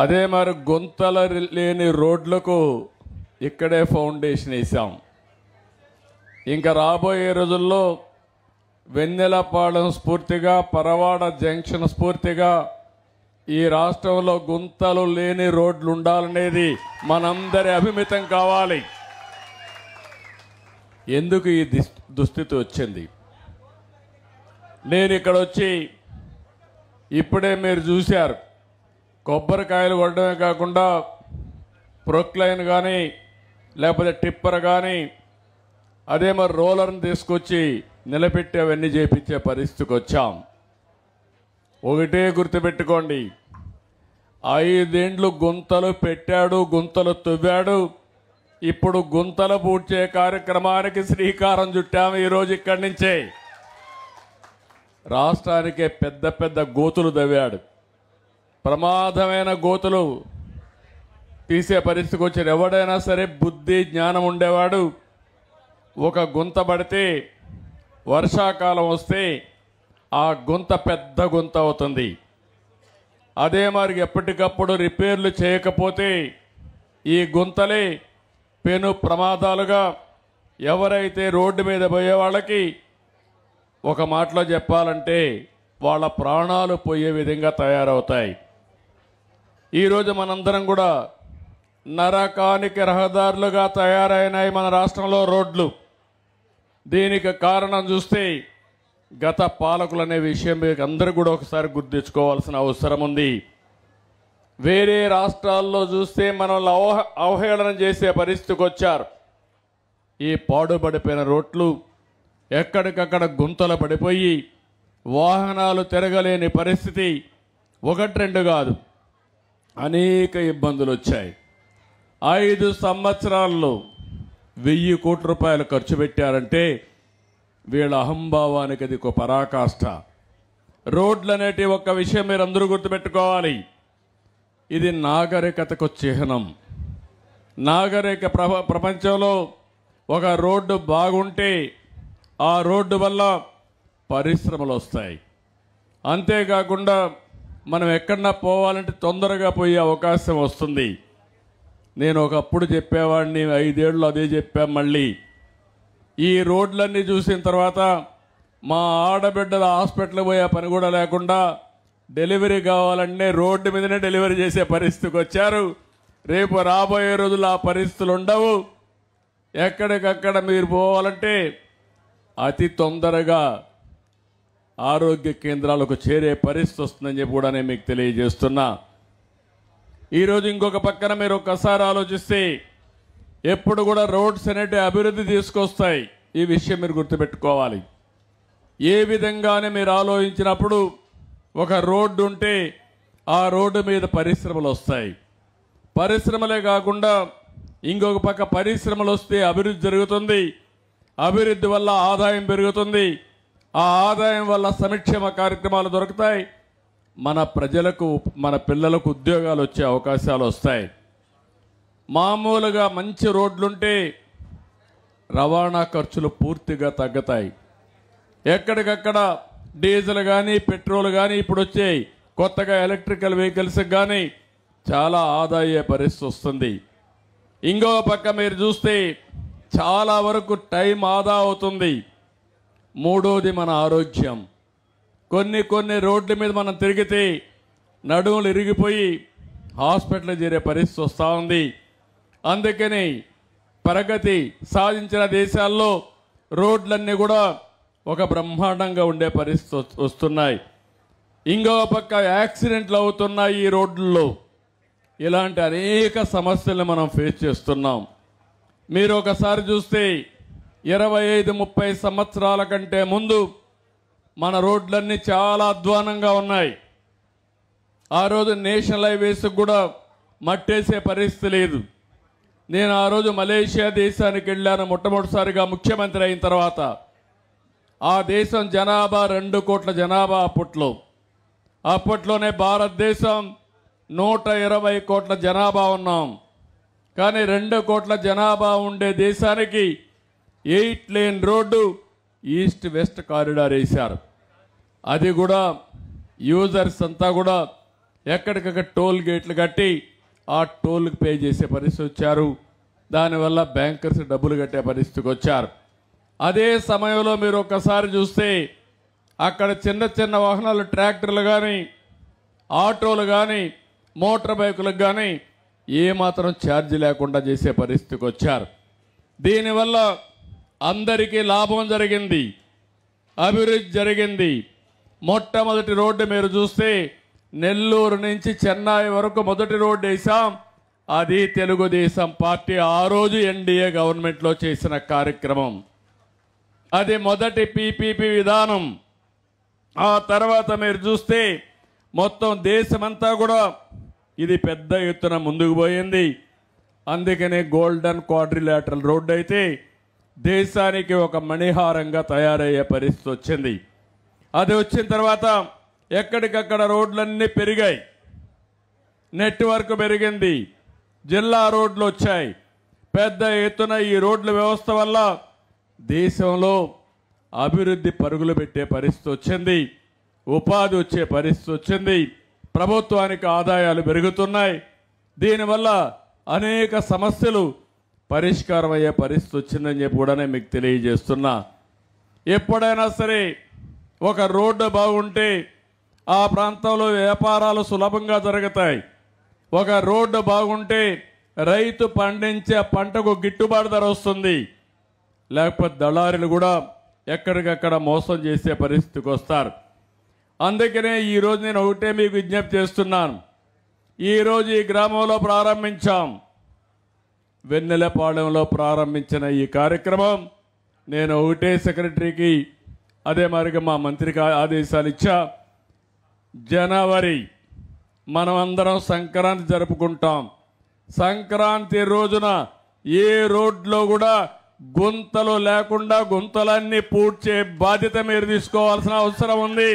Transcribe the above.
అదే మరి గుంతల లేని రోడ్లకు ఇక్కడే ఫౌండేషన్ వేసాం ఇంకా రాబోయే రోజుల్లో వెన్నెలపాలెం స్ఫూర్తిగా పరవాడ జంక్షన్ స్ఫూర్తిగా ఈ రాష్ట్రంలో గుంతలు లేని రోడ్లు ఉండాలనేది మనందరి అభిమితం కావాలి ఎందుకు ఈ దుస్థితి వచ్చింది నేను ఇక్కడ వచ్చి ఇప్పుడే మీరు చూశారు కొబ్బరికాయలు కొట్టడమే కాకుండా ప్రొక్లైన్ కానీ లేకపోతే టిప్పర్ కానీ అదే మరి రోలర్ని తీసుకొచ్చి నిలబెట్టి అవన్నీ చేపించే పరిస్థితికి వచ్చాం ఒకటే గుర్తుపెట్టుకోండి ఐదేండ్లు గుంతలు పెట్టాడు గుంతలు తవ్వాడు ఇప్పుడు గుంతలు పూడ్చే కార్యక్రమానికి శ్రీకారం చుట్టాము ఈరోజు ఇక్కడి నుంచే రాష్ట్రానికే పెద్ద పెద్ద గోతులు తవ్వాడు ప్రమాదమైన గోతులు తీసే పరిస్థితికి వచ్చారు ఎవడైనా సరే బుద్ధి జ్ఞానం ఉండేవాడు ఒక గుంత పడితే వర్షాకాలం వస్తే ఆ గుంత పెద్ద గుంత అవుతుంది అదే మరి ఎప్పటికప్పుడు రిపేర్లు చేయకపోతే ఈ గుంతలే పెను ప్రమాదాలుగా ఎవరైతే రోడ్డు మీద పోయే వాళ్ళకి ఒక మాటలో చెప్పాలంటే వాళ్ళ ప్రాణాలు పోయే విధంగా తయారవుతాయి ఈరోజు మనందరం కూడా నరకానికి రహదారులుగా తయారైనాయి మన రాష్ట్రంలో రోడ్లు దీనికి కారణం చూస్తే గత పాలకులు అనే విషయం మీకు అందరూ కూడా ఒకసారి గుర్తించుకోవాల్సిన అవసరం ఉంది వేరే రాష్ట్రాల్లో చూస్తే మనల్ని అవహ అవహేళన చేసే పరిస్థితికి వచ్చారు ఈ పాడుపడిపోయిన రోడ్లు ఎక్కడికక్కడ గుంతలు పడిపోయి వాహనాలు తిరగలేని పరిస్థితి ఒకటి రెండు కాదు అనేక ఇబ్బందులు వచ్చాయి ఐదు సంవత్సరాల్లో వెయ్యి కోట్ల రూపాయలు ఖర్చు పెట్టారంటే వీళ్ళ అహంభావానికి అది ఒక పరాకాష్ఠ రోడ్లు అనేటి ఒక విషయం మీరు అందరూ గుర్తుపెట్టుకోవాలి ఇది నాగరికతకు చిహ్నం నాగరిక ప్రప ప్రపంచంలో ఒక రోడ్డు బాగుంటే ఆ రోడ్డు వల్ల పరిశ్రమలు వస్తాయి అంతేకాకుండా మనం ఎక్కడన్నా పోవాలంటే తొందరగా పోయే అవకాశం వస్తుంది నేను ఒకప్పుడు చెప్పేవాడిని ఐదేళ్ళు అదే చెప్పాం మళ్ళీ ఈ రోడ్లన్నీ చూసిన తర్వాత మా ఆడబిడ్డల హాస్పిటల్ పోయే పని కూడా లేకుండా డెలివరీ కావాలంటే రోడ్డు మీదనే డెలివరీ చేసే పరిస్థితికి వచ్చారు రేపు రాబోయే రోజులు ఆ పరిస్థితులు ఉండవు ఎక్కడికక్కడ మీరు పోవాలంటే అతి తొందరగా ఆరోగ్య కేంద్రాలకు చేరే పరిస్థితి వస్తుందని చెప్పి కూడా నేను మీకు తెలియజేస్తున్నా ఈరోజు ఇంకొక పక్కన మీరు ఒక్కసారి ఆలోచిస్తే ఎప్పుడు కూడా రోడ్స్ అనేటి అభివృద్ధి తీసుకొస్తాయి ఈ విషయం మీరు గుర్తుపెట్టుకోవాలి ఏ విధంగానే మీరు ఆలోచించినప్పుడు ఒక రోడ్డు ఉంటే ఆ రోడ్డు మీద పరిశ్రమలు వస్తాయి పరిశ్రమలే కాకుండా ఇంకొక పక్క పరిశ్రమలు వస్తే అభివృద్ధి జరుగుతుంది అభివృద్ధి వల్ల ఆదాయం పెరుగుతుంది ఆ ఆదాయం వల్ల సంక్షేమ కార్యక్రమాలు దొరుకుతాయి మన ప్రజలకు మన పిల్లలకు ఉద్యోగాలు వచ్చే అవకాశాలు వస్తాయి మామూలుగా మంచి రోడ్లుంటే రవాణా ఖర్చులు పూర్తిగా తగ్గుతాయి ఎక్కడికక్కడ డీజిల్ కానీ పెట్రోల్ కానీ ఇప్పుడు వచ్చాయి కొత్తగా ఎలక్ట్రికల్ వెహికల్స్ కానీ చాలా ఆదాయ పరిస్థితి వస్తుంది ఇంకో పక్క మీరు చూస్తే చాలా వరకు టైం ఆదా అవుతుంది మూడోది మన ఆరోగ్యం కొన్ని కొన్ని రోడ్ల మీద మనం తిరిగితే నడుములు ఇరిగిపోయి హాస్పిటల్ చేరే పరిస్థితి వస్తూ ఉంది అందుకని ప్రగతి సాధించిన దేశాల్లో రోడ్లన్నీ కూడా ఒక బ్రహ్మాండంగా ఉండే పరిస్థితి వస్తున్నాయి ఇంకో పక్క యాక్సిడెంట్లు అవుతున్నాయి ఈ రోడ్లలో ఇలాంటి అనేక సమస్యలు మనం ఫేస్ చేస్తున్నాం మీరు ఒకసారి చూస్తే ఇరవై ఐదు ముప్పై సంవత్సరాల కంటే ముందు మన రోడ్లన్నీ చాలా అధ్వానంగా ఉన్నాయి ఆ రోజు నేషనల్ హైవేస్ కూడా మట్టేసే పరిస్థితి లేదు నేను ఆ రోజు మలేషియా దేశానికి వెళ్ళాను మొట్టమొదటిసారిగా ముఖ్యమంత్రి అయిన తర్వాత ఆ దేశం జనాభా రెండు కోట్ల జనాభా అప్పట్లో అప్పట్లోనే భారతదేశం నూట ఇరవై కోట్ల జనాభా ఉన్నాం కానీ రెండు కోట్ల జనాభా ఉండే దేశానికి eight lane road east west corridor వేశారు అది కూడా యూజర్స్ అంతా కూడా ఎక్కడికక్కడ టోల్ గేట్లు కట్టి ఆ టోల్కి పే చేసే పరిస్థితి వచ్చారు దానివల్ల బ్యాంకర్స్ డబ్బులు కట్టే పరిస్థితికి వచ్చారు అదే సమయంలో మీరు ఒక్కసారి చూస్తే అక్కడ చిన్న చిన్న వాహనాలు ట్రాక్టర్లు కానీ ఆటోలు కానీ మోటార్ బైకులకు కానీ ఏమాత్రం ఛార్జ్ లేకుండా చేసే పరిస్థితికి వచ్చారు దీనివల్ల అందరికీ లాభం జరిగింది అభివృద్ధి జరిగింది మొట్టమొదటి రోడ్డు మీరు చూస్తే నెల్లూరు నుంచి చెన్నై వరకు మొదటి రోడ్డు వేసాం అది తెలుగుదేశం పార్టీ ఆ రోజు ఎన్డీఏ గవర్నమెంట్లో చేసిన కార్యక్రమం అది మొదటి పీపీపీ విధానం ఆ తర్వాత మీరు చూస్తే మొత్తం దేశమంతా కూడా ఇది పెద్ద ఎత్తున ముందుకు పోయింది అందుకనే గోల్డెన్ క్వాడ్రిలాటరల్ రోడ్డు అయితే దేశానికి ఒక మణిహారంగా తయారయ్యే పరిస్థితి వచ్చింది అది వచ్చిన తర్వాత ఎక్కడికక్కడ రోడ్లన్నీ పెరిగాయి నెట్వర్క్ పెరిగింది జిల్లా రోడ్లు వచ్చాయి పెద్ద ఎత్తున ఈ రోడ్ల వ్యవస్థ వల్ల దేశంలో అభివృద్ధి పరుగులు పెట్టే పరిస్థితి వచ్చింది ఉపాధి వచ్చే పరిస్థితి వచ్చింది ప్రభుత్వానికి ఆదాయాలు పెరుగుతున్నాయి దీనివల్ల అనేక సమస్యలు పరిష్కారం అయ్యే పరిస్థితి వచ్చిందని చెప్పి కూడా మీకు తెలియజేస్తున్నా ఎప్పుడైనా సరే ఒక రోడ్డు బాగుంటే ఆ ప్రాంతంలో వ్యాపారాలు సులభంగా జరుగుతాయి ఒక రోడ్డు బాగుంటే రైతు పండించే పంటకు గిట్టుబాటు ధర వస్తుంది లేకపోతే దళారులు కూడా ఎక్కడికక్కడ మోసం చేసే పరిస్థితికి వస్తారు అందుకనే ఈరోజు నేను ఒకటే మీకు విజ్ఞప్తి చేస్తున్నాను ఈరోజు ఈ గ్రామంలో ప్రారంభించాం వెన్నెలపాలెంలో ప్రారంభించిన ఈ కార్యక్రమం నేను ఒకటే సెక్రటరీకి అదే మరిగా మా మంత్రికి ఆదేశాలు ఇచ్చా జనవరి మనం అందరం సంక్రాంతి జరుపుకుంటాం సంక్రాంతి రోజున ఏ రోడ్లో కూడా గుంతలు లేకుండా గుంతలన్నీ పూడ్చే బాధ్యత మీరు తీసుకోవాల్సిన అవసరం ఉంది